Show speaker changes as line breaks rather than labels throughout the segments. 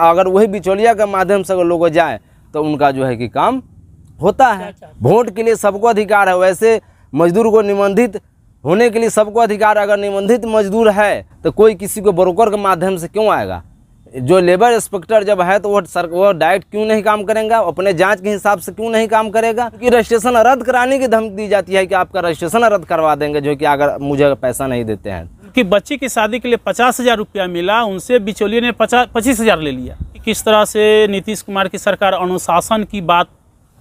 अगर वही बिचौलिया के माध्यम से अगर लोग जाए तो उनका जो है कि काम होता है वोट अच्छा, अच्छा। के लिए सबको अधिकार है वैसे मजदूर को निबंधित होने के लिए सबको अधिकार अगर निबंधित मजदूर है तो कोई किसी को ब्रोकर के माध्यम से क्यों आएगा जो लेबर इंस्पेक्टर जब है तो वह सर वह डायरेक्ट क्यों नहीं काम करेगा अपने जांच के हिसाब से क्यों नहीं काम करेगा क्योंकि रजिस्ट्रेशन रद्द कराने की धमकी दी जाती है कि आपका रजिस्ट्रेशन रद्द करवा देंगे जो कि अगर मुझे पैसा नहीं देते हैं
कि बच्ची की शादी के लिए पचास हज़ार रुपया मिला उनसे बिचौलिए ने पचास पच्चीस हज़ार ले लिया किस तरह से नीतीश कुमार की सरकार अनुशासन की बात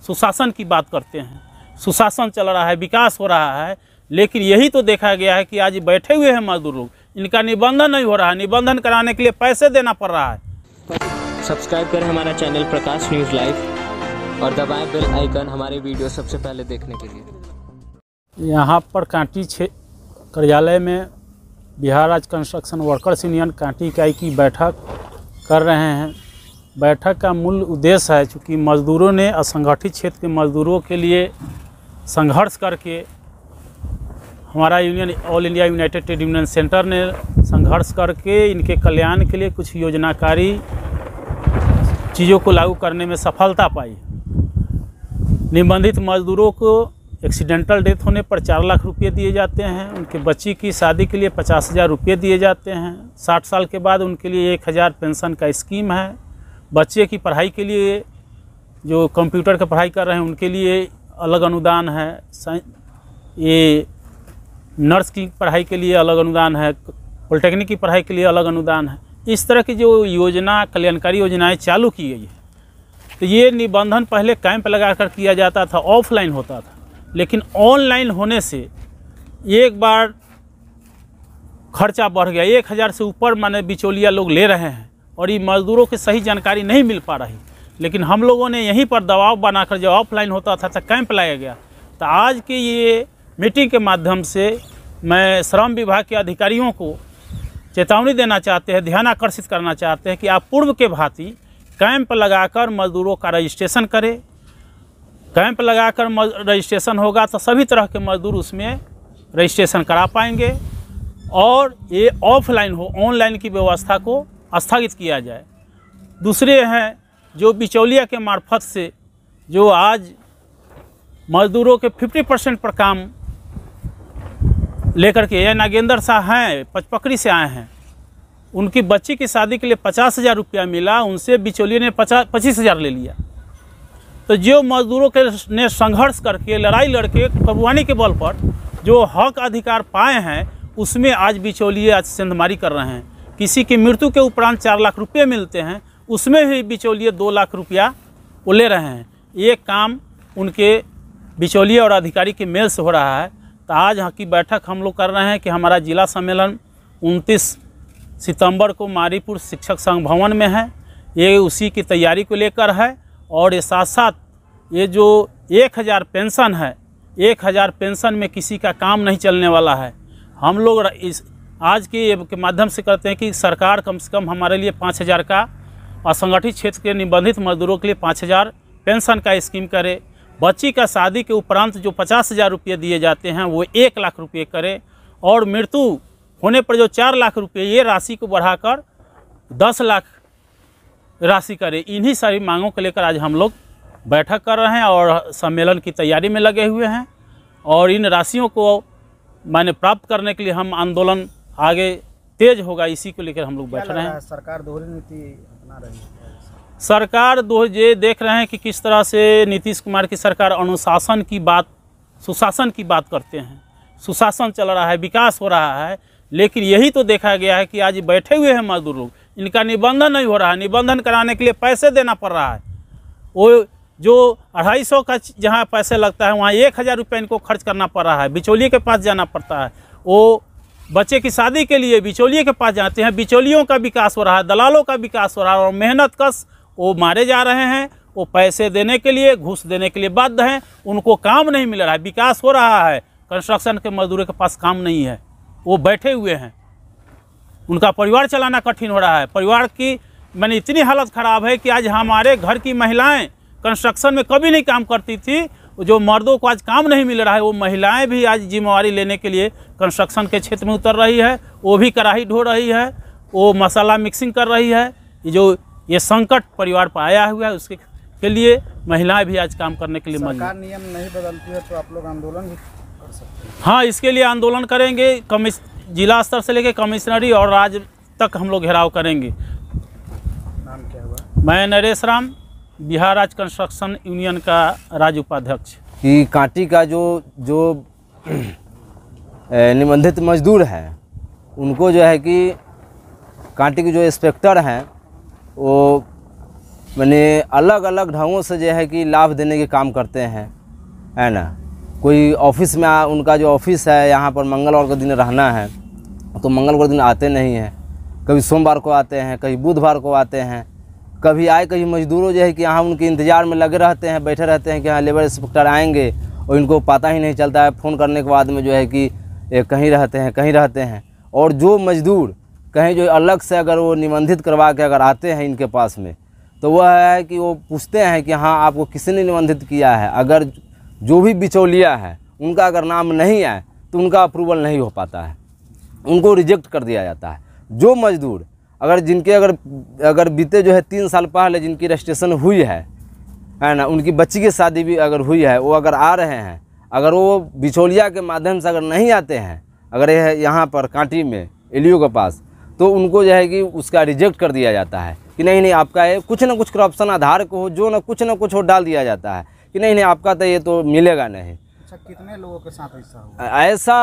सुशासन की बात करते हैं सुशासन चल रहा है विकास हो रहा है लेकिन यही तो देखा गया है कि आज बैठे हुए हैं मजदूर लोग इनका निबंधन नहीं हो रहा है निबंधन कराने के लिए पैसे देना पड़ रहा
है सब्सक्राइब करें हमारा चैनल प्रकाश न्यूज़ लाइव और दबाएं बेल आइकन हमारे वीडियो सबसे पहले देखने के
लिए यहाँ पर कांटी कार्यालय में बिहार राज्य कंस्ट्रक्शन वर्कर्स यूनियन कांटी इकाई की बैठक कर रहे हैं बैठक का मूल उद्देश्य है चूँकि मज़दूरों ने असंगठित क्षेत्र के मज़दूरों के लिए संघर्ष करके हमारा union All India United Trade Union Centre ने संघर्ष करके इनके कल्याण के लिए कुछ योजनाकारी चीज़ों को लागू करने में सफलता पाई निबंधित मजदूरों को एक्सीडेंटल डेथ होने पर चार लाख रुपये दिए जाते हैं उनके बच्ची की शादी के लिए पचास हज़ार रुपये दिए जाते हैं साठ साल के बाद उनके लिए एक हज़ार पेंशन का स्कीम है बच्चे की पढ़ाई के लिए जो कंप्यूटर का पढ़ाई कर रहे हैं उनके लिए अलग अनुदान है ये नर्स की पढ़ाई के लिए अलग अनुदान है पॉलिटेक्निक की पढ़ाई के लिए अलग अनुदान है इस तरह की जो योजना कल्याणकारी योजनाएं चालू की गई है तो ये निबंधन पहले कैंप लगा कर किया जाता था ऑफलाइन होता था लेकिन ऑनलाइन होने से एक बार खर्चा बढ़ गया एक हज़ार से ऊपर माने बिचौलिया लोग ले रहे हैं और ये मज़दूरों की सही जानकारी नहीं मिल पा रही लेकिन हम लोगों ने यहीं पर दबाव बनाकर जब ऑफलाइन होता था तो कैंप लाया गया तो आज की ये मीटिंग के माध्यम से मैं श्रम विभाग के अधिकारियों को चेतावनी देना चाहते हैं ध्यान आकर्षित करना चाहते हैं कि आप पूर्व के भांति कैंप लगाकर मजदूरों का रजिस्ट्रेशन करें कैंप लगाकर रजिस्ट्रेशन होगा तो सभी तरह के मजदूर उसमें रजिस्ट्रेशन करा पाएंगे और ये ऑफलाइन हो ऑनलाइन की व्यवस्था को स्थगित किया जाए दूसरे हैं जो बिचौलिया के मार्फत से जो आज मजदूरों के 50 परसेंट पर काम लेकर के ये नागेंद्र शाह हैं पचपकड़ी से आए हैं उनकी बच्ची की शादी के लिए पचास हज़ार रुपया मिला उनसे बिचौलिए ने पचास पच्चीस हज़ार ले लिया तो जो मजदूरों के ने संघर्ष करके लड़ाई लड़के कबुआनी के बल पर जो हक अधिकार पाए हैं उसमें आज बिचौलिए आज सेंधमारी कर रहे हैं किसी की मृत्यु के उपरांत चार लाख रुपये मिलते हैं उसमें भी बिचौलिए दो लाख रुपया वो ले रहे हैं ये काम उनके बिचौलिए और अधिकारी के मेल से हो रहा है तो आज यहाँ की बैठक हम लोग कर रहे हैं कि हमारा जिला सम्मेलन 29 सितंबर को मारीपुर शिक्षक संघ भवन में है ये उसी की तैयारी को लेकर है और ये साथ साथ ये जो एक हज़ार पेंशन है एक हज़ार पेंशन में किसी का काम नहीं चलने वाला है हम लोग इस आज के, के माध्यम से करते हैं कि सरकार कम से कम हमारे लिए पाँच हज़ार का असंगठित क्षेत्र के निबंधित मजदूरों के लिए पाँच हज़ार पेंशन का स्कीम करे बच्ची का शादी के उपरांत जो पचास हज़ार रुपये दिए जाते हैं वो एक लाख रुपये करे और मृत्यु होने पर जो चार लाख रुपये ये राशि को बढ़ाकर दस लाख राशि करे इन्हीं सारी मांगों को लेकर आज हम लोग बैठक कर रहे हैं और सम्मेलन की तैयारी में लगे हुए हैं और इन राशियों को मैंने प्राप्त करने के लिए हम आंदोलन आगे तेज होगा इसी को लेकर हम लोग बैठ रहे हैं सरकार दोहरी नीति अपना रही है सरकार दो ये देख रहे हैं कि किस तरह से नीतीश कुमार की सरकार अनुशासन की बात सुशासन की बात करते हैं सुशासन चल रहा है विकास हो रहा है लेकिन यही तो देखा गया है कि आज बैठे हुए हैं मजदूर लोग इनका निबंधन नहीं हो रहा है निबंधन कराने के लिए पैसे देना पड़ रहा है वो जो अढ़ाई सौ का जहाँ पैसे लगता है वहाँ एक हज़ार रुपये इनको खर्च करना पड़ रहा है बिचौलिए के पास जाना पड़ता है वो बच्चे की शादी के लिए बिचौलिए के पास जाते हैं बिचौलियों का विकास हो रहा है दलालों का विकास हो रहा है और मेहनत कश वो मारे जा रहे हैं वो पैसे देने के लिए घूस देने के लिए बाध्य हैं उनको काम नहीं मिल रहा है विकास हो रहा है कंस्ट्रक्शन के मजदूरों के पास काम नहीं है वो बैठे हुए हैं उनका परिवार चलाना कठिन हो रहा है परिवार की मैंने इतनी हालत ख़राब है कि आज हमारे घर की महिलाएं कंस्ट्रक्शन में कभी नहीं काम करती थी जो मर्दों को आज काम नहीं मिल रहा है वो महिलाएं भी आज जिम्मेवारी लेने के लिए कंस्ट्रक्शन के क्षेत्र में उतर रही है वो भी कढ़ाई ढो रही है वो मसाला मिक्सिंग कर रही है जो ये संकट परिवार पर आया हुआ है उसके के लिए महिलाएं भी आज काम करने के लिए सरकार नियम नहीं बदलती है तो आप लोग आंदोलन भी कर सकते हैं हाँ इसके लिए आंदोलन करेंगे जिला स्तर से लेकर कमिश्नरी और राज्य तक हम लोग घेराव करेंगे नाम क्या हुआ मैं नरेश राम बिहार राज्य कंस्ट्रक्शन यूनियन का राज्य उपाध्यक्ष
कि कांटी का जो जो निबंधित मजदूर है उनको जो है कि कांटी के जो इंस्पेक्टर हैं वो मैंने अलग अलग ढंगों से जो है कि लाभ देने के काम करते हैं है ना कोई ऑफिस में आ, उनका जो ऑफिस है यहाँ पर मंगलवार के दिन रहना है तो मंगलवार दिन आते नहीं हैं कभी सोमवार को आते हैं कभी बुधवार को आते हैं कभी आए कभी मजदूरों जो है कि यहाँ उनके इंतज़ार में लगे रहते हैं बैठे रहते हैं कि यहाँ लेबर इंस्पेक्टर आएंगे और इनको पता ही नहीं चलता है फ़ोन करने के बाद में जो है कि कहीं रहते हैं कहीं रहते हैं और जो मज़दूर कहीं जो अलग से अगर वो निबंधित करवा के अगर आते हैं इनके पास में तो वह है कि वो पूछते हैं कि हाँ आपको किसने निबंधित किया है अगर जो भी बिचौलिया है उनका अगर नाम नहीं आए तो उनका अप्रूवल नहीं हो पाता है उनको रिजेक्ट कर दिया जाता है जो मजदूर अगर जिनके अगर अगर बीते जो है तीन साल पहले जिनकी रजिस्ट्रेशन हुई है है ना उनकी बच्ची की शादी भी अगर हुई है वो अगर आ रहे हैं अगर वो बिचौलिया के माध्यम से अगर नहीं आते हैं अगर यह यहाँ पर कांटी में एलियो के पास तो उनको जो है कि उसका रिजेक्ट कर दिया जाता है कि नहीं नहीं आपका ये कुछ ना कुछ करप्शन आधार को हो जो ना कुछ ना कुछ हो डाल दिया जाता है कि नहीं नहीं आपका तो ये तो मिलेगा नहीं
अच्छा कितने लोगों के साथ ऐसा हुआ
ऐसा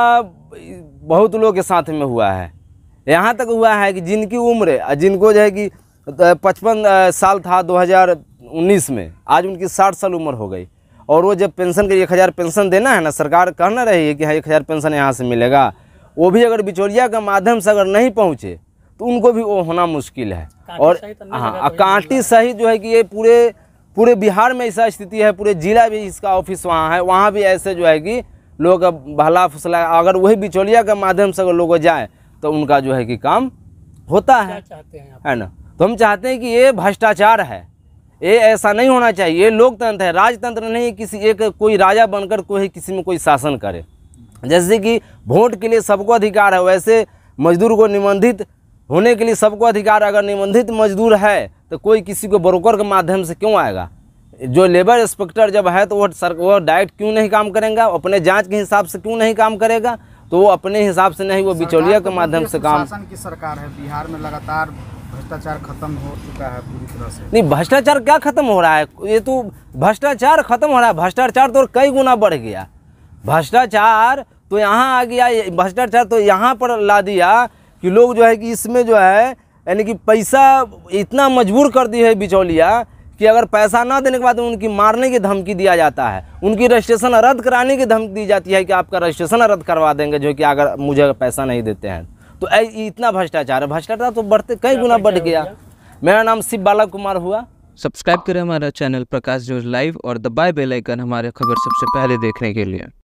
बहुत लोगों के साथ में हुआ है यहाँ तक हुआ है कि जिनकी उम्र जिनको जो है कि पचपन साल था 2019 में आज उनकी साठ साल उम्र हो गई और वो जब पेंशन के एक हज़ार पेंशन देना है ना सरकार कहना रही है कि हाँ एक हज़ार पेंशन यहाँ से मिलेगा वो भी अगर बिचौलिया के माध्यम से अगर नहीं पहुँचे तो उनको भी वो होना मुश्किल है और हाँ कांटी सही जो है कि ये पूरे पूरे बिहार में ऐसा स्थिति है पूरे जिला भी इसका ऑफिस वहाँ है वहाँ भी ऐसे जो है कि लोग भला बहला फुसला अगर वही बिचौलिया के माध्यम से अगर लोग जाए तो उनका जो है कि काम होता है चाहते हैं है ना तो हम चाहते हैं कि ये भ्रष्टाचार है ये ऐसा नहीं होना चाहिए ये लोकतंत्र है राजतंत्र नहीं किसी एक कोई राजा बनकर कोई किसी में कोई शासन करे जैसे कि वोट के लिए सबको अधिकार है वैसे मजदूर को निबंधित होने के लिए सबको अधिकार अगर निबंधित मजदूर है तो कोई किसी को ब्रोकर के माध्यम से क्यों आएगा जो लेबर इंस्पेक्टर जब है तो वह सर वह डायरेक्ट क्यों नहीं काम करेगा अपने जांच के हिसाब से क्यों नहीं काम करेगा तो वो अपने हिसाब से नहीं वो बिचौलिया तो के माध्यम से काम की सरकार है बिहार में लगातार भ्रष्टाचार खत्म हो चुका है पूरी तरह से नहीं भ्रष्टाचार क्या खत्म हो रहा है ये तो भ्रष्टाचार खत्म हो रहा है भ्रष्टाचार तो कई गुना बढ़ गया भ्रष्टाचार तो यहाँ आ गया भ्रष्टाचार तो यहाँ पर ला दिया कि लोग जो है कि इसमें जो है यानी कि पैसा इतना मजबूर कर दी है बिचौलिया कि अगर पैसा ना देने के बाद उनकी मारने की धमकी दिया जाता है उनकी रजिस्ट्रेशन रद्द कराने की धमकी दी जाती है कि आपका रजिस्ट्रेशन रद्द करवा देंगे जो कि अगर मुझे पैसा नहीं देते हैं तो इतना भ्रष्टाचार है भ्रष्टाचार तो बढ़ते कई गुना बढ़ गया मेरा नाम शिव बाला कुमार हुआ सब्सक्राइब करें हमारा चैनल प्रकाश जोज लाइव और दबाए बेल बेलाइकन हमारे खबर सबसे पहले देखने के लिए